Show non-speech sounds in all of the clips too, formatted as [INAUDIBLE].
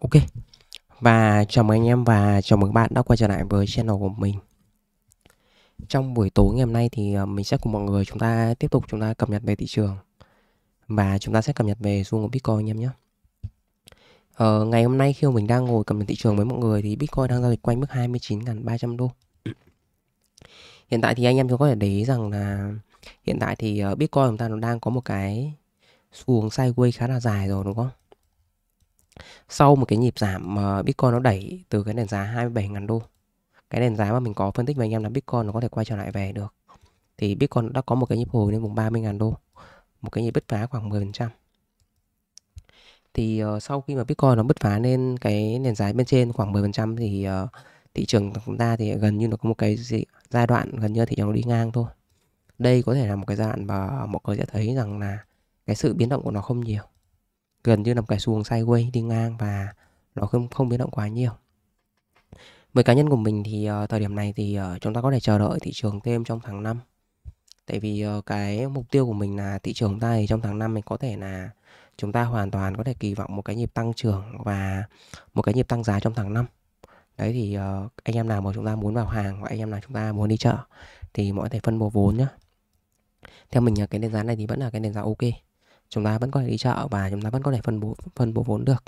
Ok Và chào mừng anh em và chào mừng bạn đã quay trở lại với channel của mình Trong buổi tối ngày hôm nay thì ờ, mình sẽ cùng mọi người chúng ta tiếp tục chúng ta cập nhật về thị trường Và chúng ta sẽ cập nhật về xu hướng Bitcoin anh em nhé ờ, Ngày hôm nay khi mà mình đang ngồi cập nhật thị trường với mọi người thì Bitcoin đang giao dịch quanh mức 29.300 đô Hiện tại thì anh em có thể để ý rằng là Hiện tại thì ờ, Bitcoin chúng ta nó đang có một cái xu hướng sideways khá là dài rồi đúng không? sau một cái nhịp giảm mà Bitcoin nó đẩy từ cái nền giá 27.000 đô cái nền giá mà mình có phân tích với anh em là Bitcoin nó có thể quay trở lại về được thì Bitcoin đã có một cái nhịp hồi lên vùng 30.000 đô một cái nhịp bứt phá khoảng 10% thì uh, sau khi mà Bitcoin nó bứt phá lên cái nền giá bên trên khoảng 10% thì uh, thị trường của chúng ta thì gần như nó có một cái gì, giai đoạn gần như thị trường nó đi ngang thôi đây có thể là một cái giai đoạn mà mọi người sẽ thấy rằng là cái sự biến động của nó không nhiều gần như là một cái xuồng sideways đi ngang và nó không không biến động quá nhiều với cá nhân của mình thì uh, thời điểm này thì uh, chúng ta có thể chờ đợi thị trường thêm trong tháng 5 tại vì uh, cái mục tiêu của mình là thị trường ta thì trong tháng 5 mình có thể là chúng ta hoàn toàn có thể kỳ vọng một cái nhịp tăng trưởng và một cái nhịp tăng giá trong tháng 5 đấy thì uh, anh em nào mà chúng ta muốn vào hàng hoặc anh em nào chúng ta muốn đi chợ thì mọi thể phân bổ vốn nhá theo mình là cái nền giá này thì vẫn là cái nền giá ok chúng ta vẫn có thể đi chợ và chúng ta vẫn có thể phân bố phân bố vốn được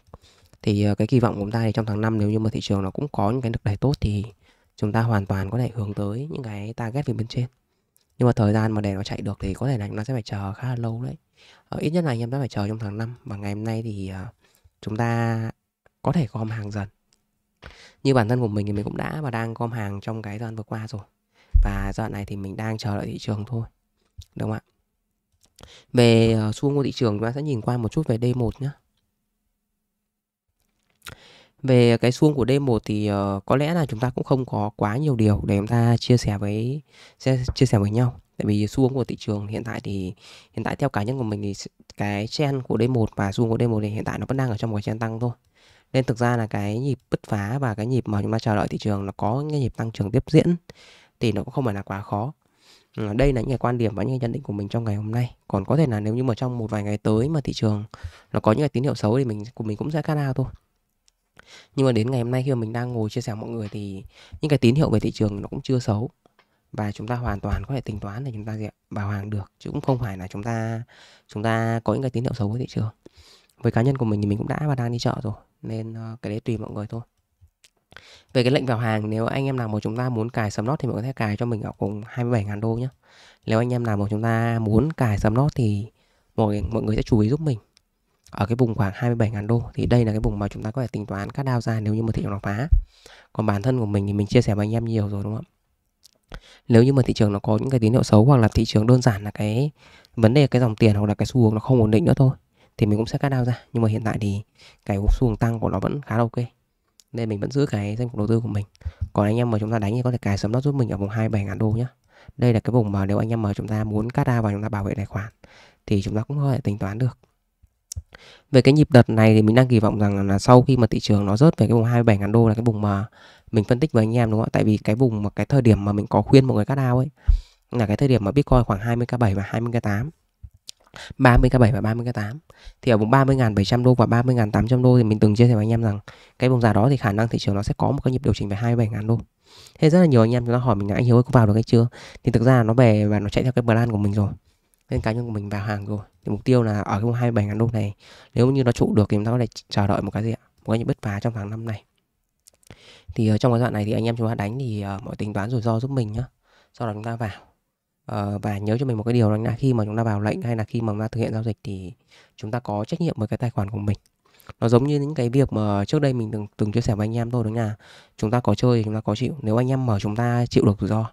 thì ờ, cái kỳ vọng của chúng ta thì trong tháng 5 nếu như mà thị trường nó cũng có những cái được đẩy tốt thì chúng ta hoàn toàn có thể hướng tới những cái target phía bên trên nhưng mà thời gian mà để nó chạy được thì có thể là chúng ta sẽ phải chờ khá là lâu đấy ờ, ít nhất là anh em đã phải chờ trong tháng 5 và ngày hôm nay thì ờ, chúng ta có thể gom hàng dần như bản thân của mình thì mình cũng đã và đang gom hàng trong cái đoạn vừa qua rồi và giai đoạn này thì mình đang chờ đợi thị trường thôi đúng không ạ về ờ, xu hướng của thị trường chúng ta sẽ nhìn qua một chút về D1 nhé. Về cái xu hướng của D1 thì ờ, có lẽ là chúng ta cũng không có quá nhiều điều để chúng ta chia sẻ với sẽ chia sẻ với nhau. Tại vì xu hướng của thị trường hiện tại thì hiện tại theo cá nhân của mình thì cái trend của D1 và xu hướng của D1 thì hiện tại nó vẫn đang ở trong một trend tăng thôi. Nên thực ra là cái nhịp bứt phá và cái nhịp mà chúng ta chờ đợi thị trường nó có cái nhịp tăng trưởng tiếp diễn thì nó cũng không phải là quá khó Ừ, đây là những cái quan điểm và những cái nhận định của mình trong ngày hôm nay. Còn có thể là nếu như mà trong một vài ngày tới mà thị trường nó có những cái tín hiệu xấu thì mình của mình cũng sẽ cắt out thôi. Nhưng mà đến ngày hôm nay khi mà mình đang ngồi chia sẻ mọi người thì những cái tín hiệu về thị trường nó cũng chưa xấu và chúng ta hoàn toàn có thể tính toán để chúng ta bảo hàng được chứ cũng không phải là chúng ta chúng ta có những cái tín hiệu xấu với thị trường với cá nhân của mình thì mình cũng đã và đang đi chợ rồi nên ờ, cái đấy tùy mọi người thôi về cái lệnh vào hàng nếu anh em nào mà chúng ta muốn cài sấm lót thì mình có thể cài cho mình ở cùng 27.000 đô nhé nếu anh em nào mà chúng ta muốn cài sấm lót thì mọi mọi người sẽ chú ý giúp mình ở cái vùng khoảng 27.000 đô thì đây là cái vùng mà chúng ta có thể tính toán cắt đao ra nếu như mà thị trường nó phá còn bản thân của mình thì mình chia sẻ với anh em nhiều rồi đúng không nếu như mà thị trường nó có những cái tín hiệu xấu hoặc là thị trường đơn giản là cái vấn đề cái dòng tiền hoặc là cái xu hướng nó không ổn định nữa thôi thì mình cũng sẽ cắt đao ra nhưng mà hiện tại thì cái xu hướng tăng của nó vẫn khá là ok nên mình vẫn giữ cái danh mục đầu tư của mình còn anh em mà chúng ta đánh thì có thể cài sớm nó giúp mình ở vùng 27 ngàn đô nhé đây là cái vùng mà nếu anh em mà chúng ta muốn cắt ra và chúng ta bảo vệ tài khoản thì chúng ta cũng có thể tính toán được về cái nhịp đợt này thì mình đang kỳ vọng rằng là sau khi mà thị trường nó rớt về cái vùng 27 ngàn đô là cái vùng mà mình phân tích với anh em đúng không ạ? Tại vì cái vùng mà cái thời điểm mà mình có khuyên mọi người cắt ao ấy là cái thời điểm mà Bitcoin khoảng 20k7 và 20k8 30k7 và 30k8 thì ở vùng 30.700 đô và 30.800 đô thì mình từng chia sẻ với anh em rằng cái vùng giá đó thì khả năng thị trường nó sẽ có một cái nhịp điều chỉnh về 27.000 đô thế rất là nhiều anh em nó hỏi mình là anh Hiếu ơi có vào được hay chưa thì thực ra nó về và nó chạy theo cái plan của mình rồi nên cá nhân của mình vào hàng rồi thì mục tiêu là ở cái vùng 27.000 đô này nếu như nó trụ được thì chúng ta có thể chờ đợi một cái gì ạ một cái nhịp bứt phá trong tháng năm này thì ờ, trong cái đoạn này thì anh em chúng ta đánh thì ờ, mọi tính toán rủi ro giúp mình nhá sau đó chúng ta vào Ờ, và nhớ cho mình một cái điều là khi mà chúng ta vào lệnh hay là khi mà chúng ta thực hiện giao dịch thì chúng ta có trách nhiệm với cái tài khoản của mình nó giống như những cái việc mà trước đây mình từng từng chia sẻ với anh em thôi đó nha chúng ta có chơi thì chúng ta có chịu nếu anh em mở chúng ta chịu được rủi ro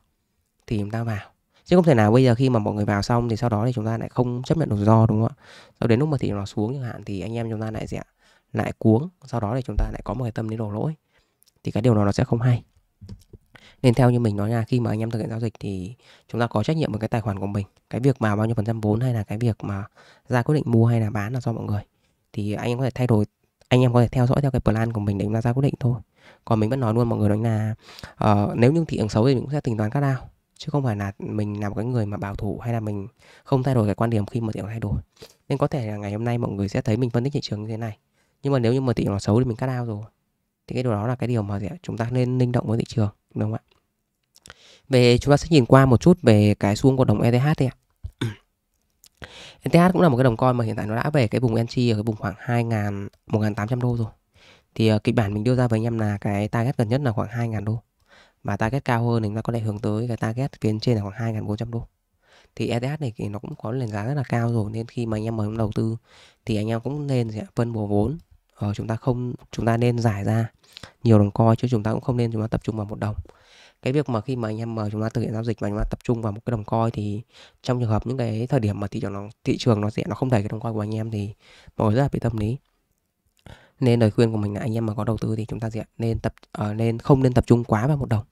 thì chúng ta vào chứ không thể nào bây giờ khi mà mọi người vào xong thì sau đó thì chúng ta lại không chấp nhận được rủi ro đúng không ạ sau đến lúc mà thị trường nó xuống chẳng hạn thì anh em chúng ta lại rẻ lại cuống sau đó thì chúng ta lại có một cái tâm lý đổ lỗi thì cái điều đó nó sẽ không hay nên theo như mình nói là khi mà anh em thực hiện giao dịch thì chúng ta có trách nhiệm với cái tài khoản của mình cái việc mà bao nhiêu phần trăm vốn hay là cái việc mà ra quyết định mua hay là bán là do mọi người thì anh em có thể thay đổi anh em có thể theo dõi theo cái plan của mình để chúng ra quyết định thôi còn mình vẫn nói luôn mọi người đó là uh, nếu như thị trường xấu thì mình cũng sẽ tính toán các đao chứ không phải là mình làm cái người mà bảo thủ hay là mình không thay đổi cái quan điểm khi mà thị trường thay đổi nên có thể là ngày hôm nay mọi người sẽ thấy mình phân tích thị trường như thế này nhưng mà nếu như mà thị trường nó xấu thì mình cắt ao rồi thì cái điều đó là cái điều mà chúng ta nên linh động với thị trường đúng không ạ về chúng ta sẽ nhìn qua một chút về cái xu hướng của đồng ETH đi ạ. ETH [CLEARS THROAT] e cũng là một cái đồng coin mà hiện tại nó đã về cái vùng entry ở cái vùng khoảng 2.000 1.800 đô rồi. Thì ờ, kịch bản mình đưa ra với anh em là cái target gần nhất là khoảng 2.000 đô. Và target cao hơn thì chúng ta có thể hướng tới cái target phía trên là khoảng 2.400 đô. Thì ETH này thì nó cũng có nền giá rất là cao rồi nên khi mà anh em mới đầu tư thì anh em cũng nên phân bổ vốn. Ờ, chúng ta không chúng ta nên giải ra nhiều đồng coin chứ chúng ta cũng không nên chúng ta tập trung vào một đồng cái việc mà khi mà anh em mà ờ, chúng ta thực hiện giao dịch và chúng ta tập trung vào một cái đồng coi thì trong trường hợp những cái thời điểm mà thị trường nó thị trường nó sẽ nó không đẩy cái đồng coi của anh em thì mọi người rất là bị tâm lý nên lời khuyên của mình là anh em mà có đầu tư thì chúng ta sẽ nên tập uh, nên không nên tập trung quá vào một đồng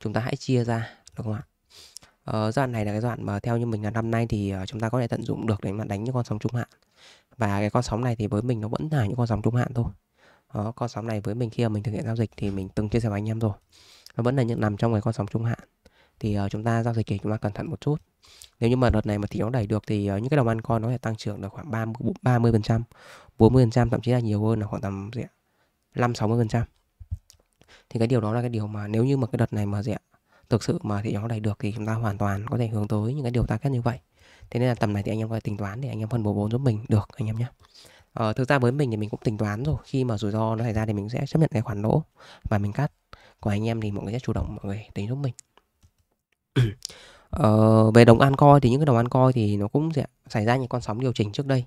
chúng ta hãy chia ra được không ạ uh, ờ, giai đoạn này là cái giai đoạn mà theo như mình là năm nay thì uh, chúng ta có thể tận dụng được để mà đánh những con sóng trung hạn và cái con sóng này thì với mình nó vẫn là những con sóng trung hạn thôi đó, con sóng này với mình khi mà mình thực hiện giao dịch thì mình từng chia sẻ với anh em rồi nó vẫn là những nằm trong cái con sóng trung hạn thì uh, chúng ta giao dịch thì chúng ta cẩn thận một chút nếu như mà đợt này mà thị nó đẩy được thì uh, những cái đồng ăn con nó sẽ tăng trưởng được khoảng 30 30 phần trăm 40 phần trăm thậm chí là nhiều hơn là khoảng tầm gì ạ 5 60 phần trăm thì cái điều đó là cái điều mà nếu như mà cái đợt này mà gì ạ thực sự mà thị nó đẩy được thì chúng ta hoàn toàn có thể hướng tới những cái điều ta kết như vậy thế nên là tầm này thì anh em có thể tính toán để anh em phân bổ vốn giúp mình được anh em nhé ờ, thực ra với mình thì mình cũng tính toán rồi khi mà rủi ro nó xảy ra thì mình sẽ chấp nhận cái khoản lỗ và mình cắt còn anh em thì mọi người sẽ chủ động mọi người tính giúp mình ờ, về đồng ăn coi thì những cái đồng ăn coi thì nó cũng sẽ xảy ra những con sóng điều chỉnh trước đây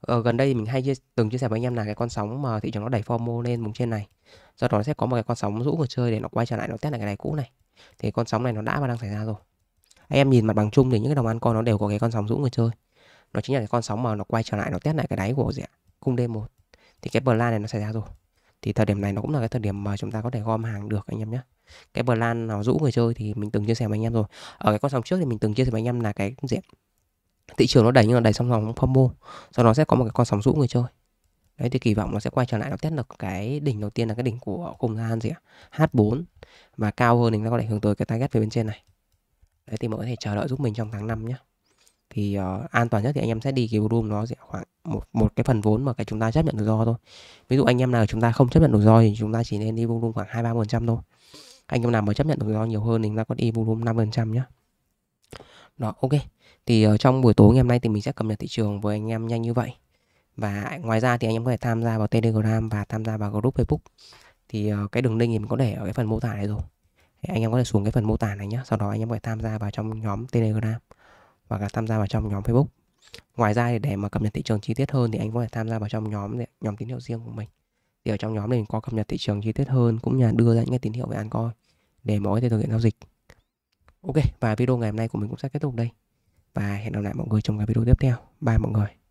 ờ, gần đây thì mình hay chia, từng chia sẻ với anh em là cái con sóng mà thị trường nó đẩy formo lên vùng trên này do đó nó sẽ có một cái con sóng rũ người chơi để nó quay trở lại nó test lại cái này cũ này thì con sóng này nó đã và đang xảy ra rồi anh em nhìn mặt bằng chung thì những cái đồng ăn coi nó đều có cái con sóng rũ người chơi nó chính là cái con sóng mà nó quay trở lại nó test lại cái đáy của gì cung D1 thì cái plan này nó xảy ra rồi thì thời điểm này nó cũng là cái thời điểm mà chúng ta có thể gom hàng được anh em nhé cái plan nó rũ người chơi thì mình từng chia sẻ với anh em rồi ở cái con sóng trước thì mình từng chia sẻ với anh em là cái diện thị trường nó đẩy nhưng mà đẩy xong song song mô sau đó sẽ có một cái con sóng rũ người chơi đấy thì kỳ vọng nó sẽ quay trở lại nó test được cái đỉnh đầu tiên là cái đỉnh của cùng gian gì ạ H4 và cao hơn thì nó có thể hướng tới cái target về bên trên này đấy thì mọi người có thể chờ đợi giúp mình trong tháng 5 nhé thì uh, an toàn nhất thì anh em sẽ đi cái volume nó sẽ khoảng một, một cái phần vốn mà cái chúng ta chấp nhận rủi ro thôi ví dụ anh em nào chúng ta không chấp nhận rủi ro thì chúng ta chỉ nên đi volume khoảng hai ba phần trăm thôi anh em nào mà chấp nhận rủi ro nhiều hơn thì chúng ta có đi volume năm phần trăm nhé đó ok thì uh, trong buổi tối ngày hôm nay thì mình sẽ cập nhật thị trường với anh em nhanh như vậy và ngoài ra thì anh em có thể tham gia vào telegram và tham gia vào group facebook thì uh, cái đường link thì mình có để ở cái phần mô tả này rồi thì anh em có thể xuống cái phần mô tả này nhé sau đó anh em có thể tham gia vào trong nhóm telegram và cả tham gia vào trong nhóm facebook ngoài ra thì để mà cập nhật thị trường chi tiết hơn thì anh có thể tham gia vào trong nhóm nhóm tín hiệu riêng của mình thì ở trong nhóm này mình có cập nhật thị trường chi tiết hơn cũng như là đưa ra những cái tín hiệu về an coi để mỗi thể thực hiện giao dịch ok và video ngày hôm nay của mình cũng sẽ kết thúc đây và hẹn gặp lại mọi người trong các video tiếp theo bye mọi người